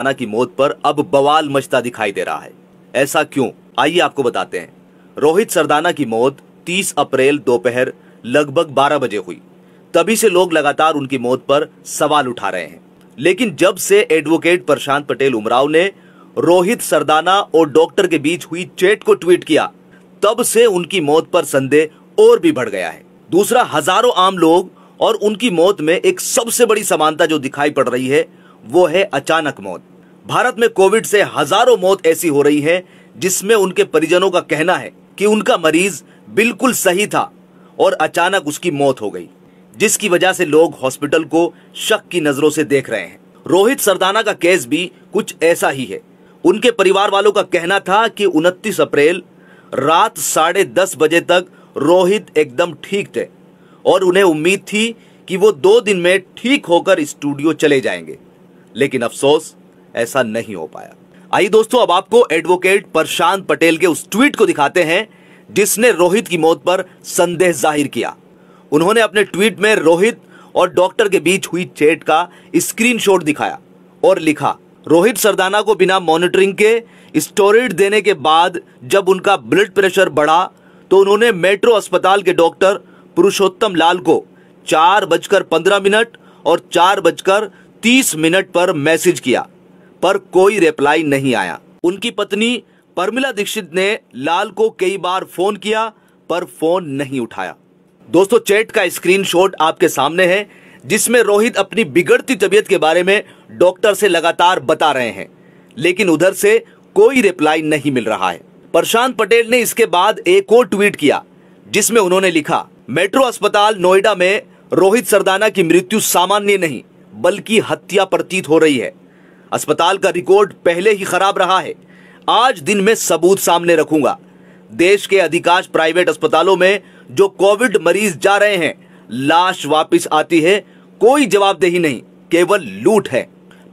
राना की मौत पर अब बवाल मचता दिखाई दे रहा है ऐसा क्यों आइए आपको बताते हैं रोहित सरदाना की मौत 30 अप्रैल दोपहर लगभग 12 बजे हुई तभी से लोग लगातार उनकी मौत पर सवाल उठा रहे हैं लेकिन जब से एडवोकेट प्रशांत पटेल उमराव ने रोहित सरदाना और डॉक्टर के बीच हुई चेट को ट्वीट किया तब से उनकी मौत पर संदेह और भी बढ़ गया है दूसरा हजारों आम लोग और उनकी मौत में एक सबसे बड़ी समानता जो दिखाई पड़ रही है वो है अचानक मौत भारत में कोविड से हजारों मौत ऐसी हो रही है जिसमें उनके परिजनों का कहना है कि उनका मरीज बिल्कुल सही था और अचानक उसकी मौत हो गई जिसकी वजह से लोग हॉस्पिटल को शक की नजरों से देख रहे हैं रोहित सरदाना का केस भी कुछ ऐसा ही है उनके परिवार वालों का कहना था कि 29 अप्रैल रात साढ़े दस बजे तक रोहित एकदम ठीक थे और उन्हें उम्मीद थी कि वो दो दिन में ठीक होकर स्टूडियो चले जाएंगे लेकिन अफसोस ऐसा नहीं हो पाया आइए दोस्तों अब आपको एडवोकेट प्रशांत पटेल के उस ट्वीट को दिखाते हैं जिसने रोहित की मौत पर संदेह जाहिर किया उन्होंने अपने ट्वीट में रोहित और डॉक्टर के बीच हुई चैट का स्क्रीनशॉट दिखाया और लिखा रोहित सरदाना को बिना मॉनिटरिंग के स्टोरेड देने के बाद जब उनका ब्लड प्रेशर बढ़ा तो उन्होंने मेट्रो अस्पताल के डॉक्टर पुरुषोत्तम लाल को चार बजकर पंद्रह मिनट और चार बजकर 30 मिनट पर मैसेज किया पर कोई रिप्लाई नहीं आया उनकी पत्नी परमिला दीक्षित ने लाल को कई बार फोन किया पर फोन नहीं उठाया दोस्तों चैट का स्क्रीनशॉट आपके सामने है जिसमें रोहित अपनी बिगड़ती तबीयत के बारे में डॉक्टर से लगातार बता रहे हैं लेकिन उधर से कोई रिप्लाई नहीं मिल रहा है प्रशांत पटेल ने इसके बाद एक और ट्वीट किया जिसमें उन्होंने लिखा मेट्रो अस्पताल नोएडा में रोहित सरदाना की मृत्यु सामान्य नहीं बल्कि हत्या प्रतीत हो रही है अस्पताल का रिकॉर्ड पहले ही खराब रहा है आज दिन में सबूत सामने रखूंगा देश के अधिकांश प्राइवेट अस्पतालों में जो कोविड मरीज जा रहे हैं लाश वापस आती है कोई जवाबदेही नहीं केवल लूट है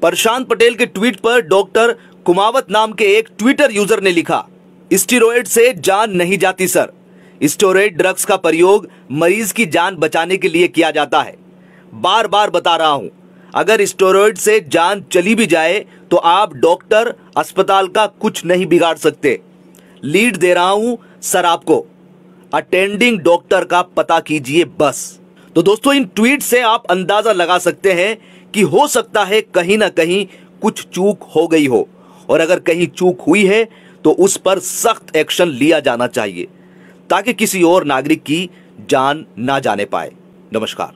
प्रशांत पटेल के ट्वीट पर डॉक्टर कुमावत नाम के एक ट्विटर यूजर ने लिखा स्टीरोड से जान नहीं जाती सर स्टोरेड ड्रग्स का प्रयोग मरीज की जान बचाने के लिए किया जाता है बार बार बता रहा हूं अगर स्टोरॉयड से जान चली भी जाए तो आप डॉक्टर अस्पताल का कुछ नहीं बिगाड़ सकते लीड दे रहा हूं सर आपको अटेंडिंग डॉक्टर का पता कीजिए बस तो दोस्तों इन ट्वीट से आप अंदाजा लगा सकते हैं कि हो सकता है कहीं ना कहीं कुछ चूक हो गई हो और अगर कहीं चूक हुई है तो उस पर सख्त एक्शन लिया जाना चाहिए ताकि किसी और नागरिक की जान ना जाने पाए नमस्कार